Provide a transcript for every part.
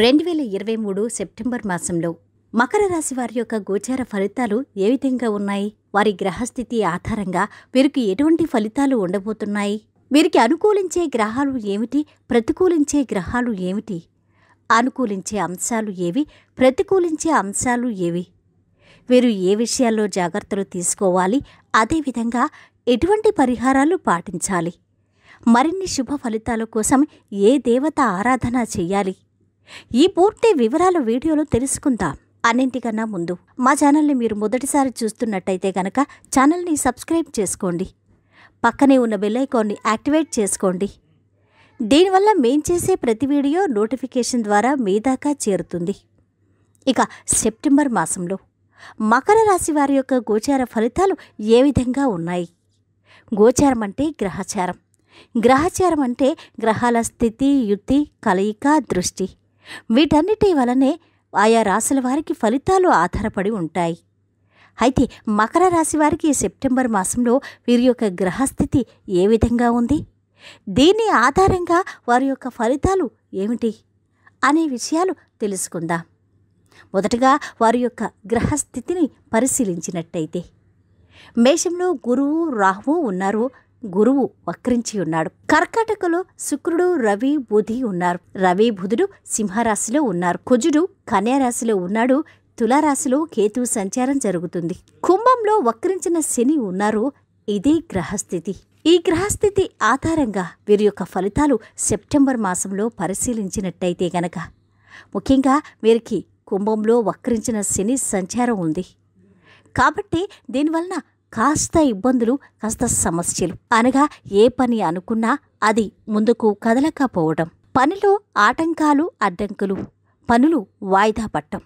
రెండు వేల ఇరవై మూడు సెప్టెంబర్ మాసంలో మకర రాశి వారి యొక్క గోచార ఫలితాలు ఏ విధంగా ఉన్నాయి వారి గ్రహస్థితి ఆధారంగా వీరికి ఎటువంటి ఫలితాలు ఉండబోతున్నాయి వీరికి అనుకూలించే గ్రహాలు ఏమిటి ప్రతికూలించే గ్రహాలు ఏమిటి అనుకూలించే అంశాలు ఏవి ప్రతికూలించే అంశాలు ఏవి వీరు ఏ విషయాల్లో జాగ్రత్తలు తీసుకోవాలి అదేవిధంగా ఎటువంటి పరిహారాలు పాటించాలి మరిన్ని శుభ ఫలితాల కోసం ఏ దేవత ఆరాధన చేయాలి ఈ పూర్తి వివరాలు వీడియోలో తెలుసుకుందాం అన్నింటికన్నా ముందు మా ఛానల్ని మీరు మొదటిసారి చూస్తున్నట్టయితే కనుక ఛానల్ని సబ్స్క్రైబ్ చేసుకోండి పక్కనే ఉన్న బెల్లైకాన్ని యాక్టివేట్ చేసుకోండి దీనివల్ల మేం చేసే ప్రతి వీడియో నోటిఫికేషన్ ద్వారా మీ దాకా చేరుతుంది ఇక సెప్టెంబర్ మాసంలో మకర రాశి వారి యొక్క గోచార ఫలితాలు ఏ విధంగా ఉన్నాయి గోచారం అంటే గ్రహచారం గ్రహచారం అంటే గ్రహాల స్థితి యుద్ధి కలయిక దృష్టి వీటన్నిటి వలనే ఆయా రాశుల వారికి ఫలితాలు ఆధారపడి ఉంటాయి అయితే మకర రాశి వారికి సెప్టెంబర్ మాసంలో వీరి యొక్క గ్రహస్థితి ఏ విధంగా ఉంది దీని ఆధారంగా వారి యొక్క ఫలితాలు ఏమిటి అనే విషయాలు తెలుసుకుందాం మొదటగా వారి యొక్క గ్రహస్థితిని పరిశీలించినట్టయితే మేషంలో గురువు రాహువు ఉన్నారు గురువు వక్రించి ఉన్నాడు కర్కాటకలో శుక్రుడు రవి బుధి ఉన్నారు రవి బుధుడు సింహరాశిలో ఉన్నారు కుజుడు కన్యారాశిలో ఉన్నాడు తులారాశిలో కేతు సంచారం జరుగుతుంది కుంభంలో వక్రించిన శని ఉన్నారు ఇదే గ్రహస్థితి ఈ గ్రహస్థితి ఆధారంగా వీరి యొక్క ఫలితాలు సెప్టెంబర్ మాసంలో పరిశీలించినట్టయితే గనక ముఖ్యంగా వీరికి కుంభంలో వక్రించిన శని సంచారం ఉంది కాబట్టి దీనివలన కాస్త ఇబ్బందులు కాస్త సమస్యలు అనగా ఏ పని అనుకున్నా అది ముందుకు కదలకపోవడం పనిలో ఆటంకాలు అడ్డంకులు పనులు వాయిదా పట్టం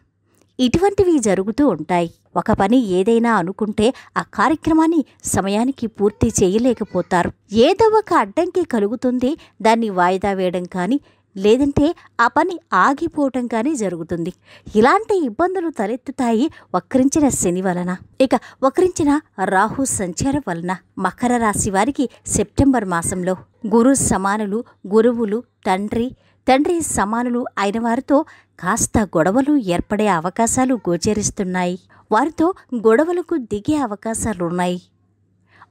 ఇటువంటివి జరుగుతూ ఉంటాయి ఒక పని ఏదైనా అనుకుంటే ఆ కార్యక్రమాన్ని సమయానికి పూర్తి చేయలేకపోతారు ఏదో ఒక అడ్డంకి కలుగుతుంది దాన్ని వాయిదా వేయడం కానీ లేదంటే ఆ పని ఆగిపోవటం కానీ జరుగుతుంది ఇలాంటి ఇబ్బందులు తలెత్తుతాయి వక్రించిన శని వలన ఇక వక్రించిన రాహు సంచారం వలన మకర రాశి వారికి సెప్టెంబర్ మాసంలో గురు సమానులు గురువులు తండ్రి తండ్రి సమానులు అయిన వారితో కాస్త గొడవలు ఏర్పడే అవకాశాలు గోచరిస్తున్నాయి వారితో గొడవలకు దిగే అవకాశాలున్నాయి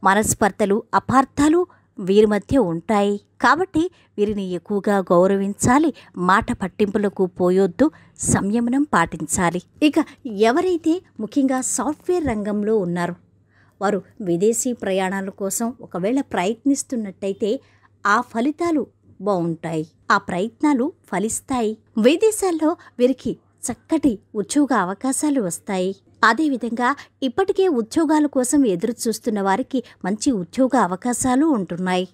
మనస్పర్ధలు అపార్థాలు వీరి మధ్య ఉంటాయి కాబట్టి వీరిని ఎక్కువగా గౌరవించాలి మాట పట్టింపులకు పోయొద్దు సంయమనం పాటించాలి ఇక ఎవరైతే ముఖ్యంగా సాఫ్ట్వేర్ రంగంలో ఉన్నారో వారు విదేశీ ప్రయాణాల కోసం ఒకవేళ ప్రయత్నిస్తున్నట్టయితే ఆ ఫలితాలు బాగుంటాయి ఆ ప్రయత్నాలు ఫలిస్తాయి విదేశాల్లో వీరికి చక్కటి ఉద్యోగ అవకాశాలు వస్తాయి అదేవిధంగా ఇప్పటికే ఉద్యోగాల కోసం ఎదురు చూస్తున్న వారికి మంచి ఉద్యోగ అవకాశాలు ఉంటున్నాయి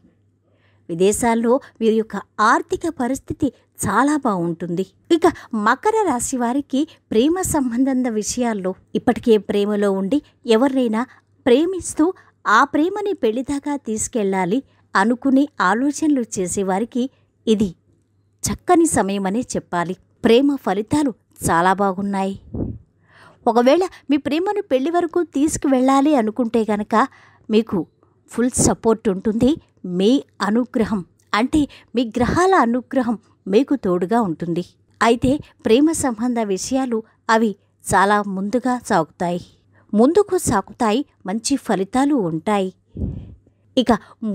విదేశాల్లో వీరి యొక్క ఆర్థిక పరిస్థితి చాలా బాగుంటుంది ఇక మకర రాశి వారికి ప్రేమ సంబంధం విషయాల్లో ఇప్పటికే ప్రేమలో ఉండి ఎవరినైనా ప్రేమిస్తూ ఆ ప్రేమని పెళ్లిదాకా తీసుకెళ్ళాలి అనుకునే ఆలోచనలు చేసేవారికి ఇది చక్కని సమయమనే చెప్పాలి ప్రేమ ఫలితాలు చాలా బాగున్నాయి ఒకవేళ మీ ప్రేమను పెళ్లి వరకు తీసుకువెళ్ళాలి అనుకుంటే గనక మీకు ఫుల్ సపోర్ట్ ఉంటుంది మీ అనుగ్రహం అంటే మీ గ్రహాల అనుగ్రహం మీకు తోడుగా ఉంటుంది అయితే ప్రేమ సంబంధ విషయాలు అవి చాలా ముందుగా సాగుతాయి ముందుకు సాగుతాయి మంచి ఫలితాలు ఉంటాయి ఇక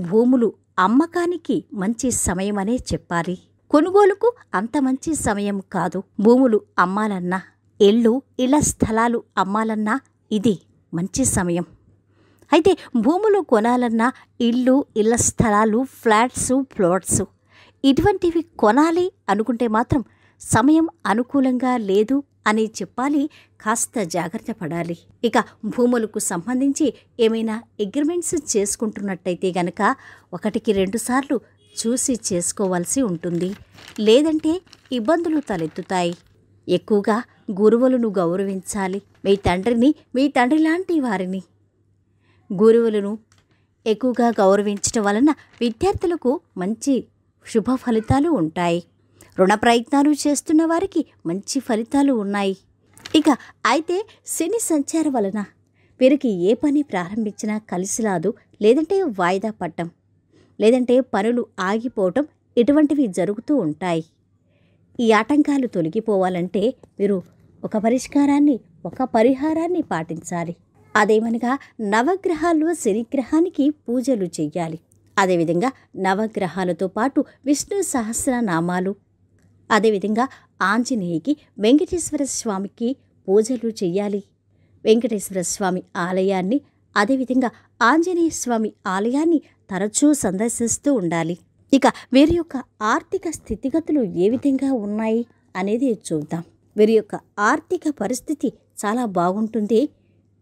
భూములు అమ్మకానికి మంచి సమయం అనే చెప్పాలి కొనుగోలుకు అంత మంచి సమయం కాదు భూములు అమ్మాలన్నా ఇళ్ళు ఇళ్ల స్థలాలు అమ్మాలన్నా ఇది మంచి సమయం అయితే భూములు కొనాలన్నా ఇళ్ళు ఇళ్ల స్థలాలు ఫ్లాట్స్ ఫ్లోట్సు ఇటువంటివి కొనాలి అనుకుంటే మాత్రం సమయం అనుకూలంగా లేదు అని చెప్పాలి కాస్త జాగ్రత్త పడాలి ఇక భూములకు సంబంధించి ఏమైనా అగ్రిమెంట్స్ చేసుకుంటున్నట్టయితే గనక ఒకటికి రెండుసార్లు చూసి చేసుకోవాల్సి ఉంటుంది లేదంటే ఇబ్బందులు తలెత్తుతాయి ఎక్కువగా గురువులను గౌరవించాలి మీ తండ్రిని మీ తండ్రి లాంటి వారిని గురువులను ఎక్కువగా గౌరవించడం వలన విద్యార్థులకు మంచి శుభ ఫలితాలు ఉంటాయి రుణ ప్రయత్నాలు చేస్తున్న వారికి మంచి ఫలితాలు ఉన్నాయి ఇక అయితే శని సంచారం వలన వీరికి ఏ పని ప్రారంభించినా కలిసి రాదు లేదంటే వాయిదా పడ్డం లేదంటే పనులు ఆగిపోవటం ఇటువంటివి జరుగుతూ ఉంటాయి ఈ ఆటంకాలు తొలగిపోవాలంటే మీరు ఒక పరిష్కారాన్ని ఒక పరిహారాన్ని పాటించాలి అదేమనగా నవగ్రహాల్లో శనిగ్రహానికి పూజలు చెయ్యాలి అదేవిధంగా నవగ్రహాలతో పాటు విష్ణు సహస్రనామాలు అదేవిధంగా ఆంజనేయకి వెంకటేశ్వర స్వామికి పూజలు చెయ్యాలి వెంకటేశ్వర స్వామి ఆలయాన్ని అదేవిధంగా ఆంజనేయ స్వామి ఆలయాన్ని తరచూ సందర్శిస్తూ ఉండాలి ఇక వీరి యొక్క ఆర్థిక స్థితిగతులు ఏ విధంగా ఉన్నాయి అనేది చూద్దాం వీరి యొక్క ఆర్థిక పరిస్థితి చాలా బాగుంటుంది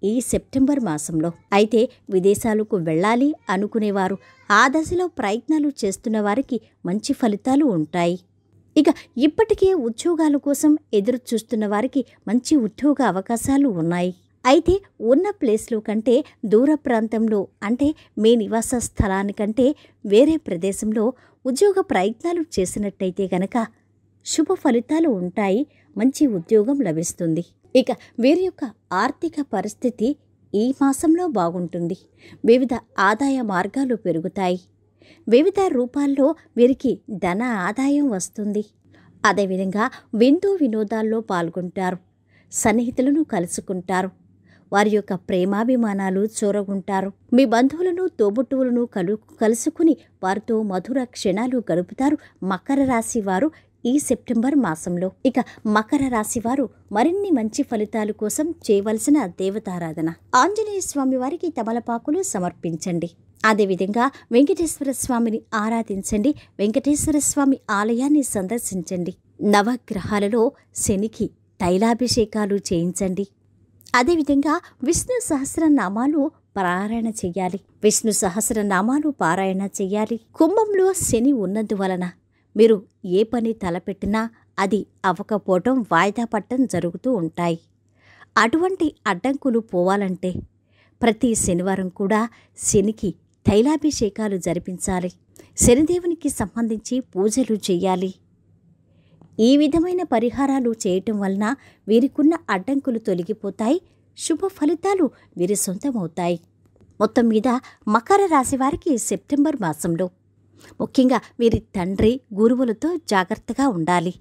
ఈ సెప్టెంబర్ మాసంలో అయితే విదేశాలకు వెళ్ళాలి అనుకునేవారు ఆ దశలో ప్రయత్నాలు చేస్తున్న వారికి మంచి ఫలితాలు ఉంటాయి ఇక ఇప్పటికే ఉద్యోగాల కోసం ఎదురు చూస్తున్న వారికి మంచి ఉద్యోగ అవకాశాలు ఉన్నాయి అయితే ఉన్న ప్లేస్లో కంటే దూర ప్రాంతంలో అంటే మీ నివాస స్థలానికంటే వేరే ప్రదేశంలో ఉద్యోగ ప్రయత్నాలు చేసినట్టయితే గనక శుభ ఫలితాలు ఉంటాయి మంచి ఉద్యోగం లభిస్తుంది ఇక వీరి యొక్క ఆర్థిక పరిస్థితి ఈ మాసంలో బాగుంటుంది వివిధ ఆదాయ మార్గాలు పెరుగుతాయి వివిధ రూపాల్లో వీరికి ధన ఆదాయం వస్తుంది అదేవిధంగా విందు వినోదాల్లో పాల్గొంటారు సన్నిహితులను కలుసుకుంటారు వారి యొక్క ప్రేమాభిమానాలు చూరగుంటారు మీ బంధువులను తోబుట్టువులను కలు కలుసుకుని వారితో మధుర క్షణాలు గడుపుతారు మకర రాశి వారు ఈ సెప్టెంబర్ మాసంలో ఇక మకర రాశి వారు మరిన్ని మంచి ఫలితాల కోసం చేయవలసిన దేవతారాధన ఆంజనేయ స్వామి వారికి తమలపాకులు సమర్పించండి అదేవిధంగా వెంకటేశ్వర స్వామిని ఆరాధించండి వెంకటేశ్వర స్వామి ఆలయాన్ని సందర్శించండి నవగ్రహాలలో శనికి తైలాభిషేకాలు చేయించండి అదేవిధంగా విష్ణు సహస్రనామాలు పారాయణ చేయాలి విష్ణు సహస్రనామాలు పారాయణ చేయాలి కుంభంలో శని ఉన్నందువలన మీరు ఏ పని తలపెట్టినా అది అవ్వకపోవటం వాయిదా పట్టడం జరుగుతూ ఉంటాయి అటువంటి అడ్డంకులు పోవాలంటే ప్రతి శనివారం కూడా శనికి తైలాభిషేకాలు జరిపించాలి శనిదేవునికి సంబంధించి పూజలు చేయాలి ఈ విధమైన పరిహారాలు చేయటం వలన వీరికున్న అడ్డంకులు తొలగిపోతాయి శుభ ఫలితాలు వీరి సొంతమవుతాయి మొత్తం మీద మకర రాశి వారికి సెప్టెంబర్ మాసంలో ముఖ్యంగా వీరి తండ్రి గురువులతో జాగ్రత్తగా ఉండాలి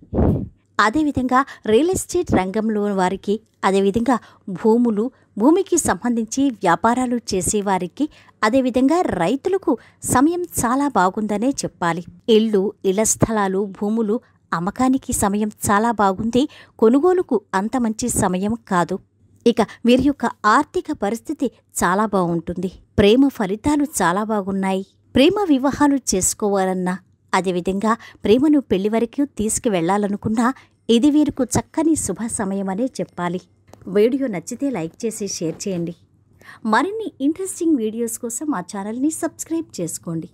అదేవిధంగా రియల్ ఎస్టేట్ రంగంలో వారికి అదేవిధంగా భూములు భూమికి సంబంధించి వ్యాపారాలు చేసేవారికి అదేవిధంగా రైతులకు సమయం చాలా బాగుందనే చెప్పాలి ఇళ్ళు ఇళ్ల స్థలాలు భూములు అమ్మకానికి సమయం చాలా బాగుంది కొనుగోలుకు అంత మంచి సమయం కాదు ఇక వీరి యొక్క ఆర్థిక పరిస్థితి చాలా బాగుంటుంది ప్రేమ ఫలితాలు చాలా బాగున్నాయి ప్రేమ వివాహాలు చేసుకోవాలన్నా అదేవిధంగా ప్రేమను పెళ్లి వరకు తీసుకువెళ్లాలనుకున్నా ఇది వీరికి చక్కని శుభ సమయమనే చెప్పాలి వీడియో నచ్చితే లైక్ చేసి షేర్ చేయండి మరిన్ని ఇంట్రెస్టింగ్ వీడియోస్ కోసం మా ఛానల్ని సబ్స్క్రైబ్ చేసుకోండి